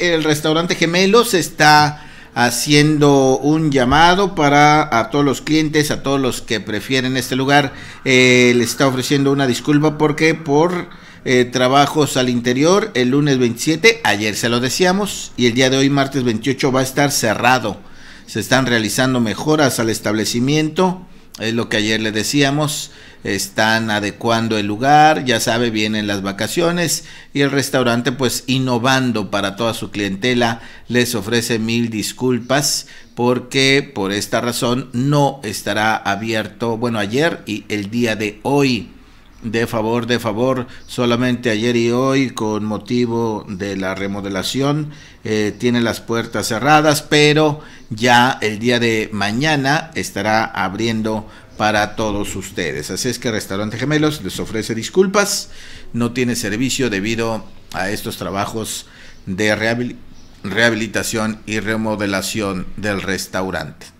el restaurante Gemelos está haciendo un llamado para a todos los clientes, a todos los que prefieren este lugar. Eh, le está ofreciendo una disculpa porque por eh, trabajos al interior el lunes 27, ayer se lo decíamos, y el día de hoy, martes 28, va a estar cerrado. Se están realizando mejoras al establecimiento es lo que ayer le decíamos, están adecuando el lugar, ya sabe, vienen las vacaciones y el restaurante pues innovando para toda su clientela, les ofrece mil disculpas porque por esta razón no estará abierto, bueno, ayer y el día de hoy de favor de favor solamente ayer y hoy con motivo de la remodelación eh, tiene las puertas cerradas pero ya el día de mañana estará abriendo para todos ustedes así es que restaurante gemelos les ofrece disculpas no tiene servicio debido a estos trabajos de rehabilitación y remodelación del restaurante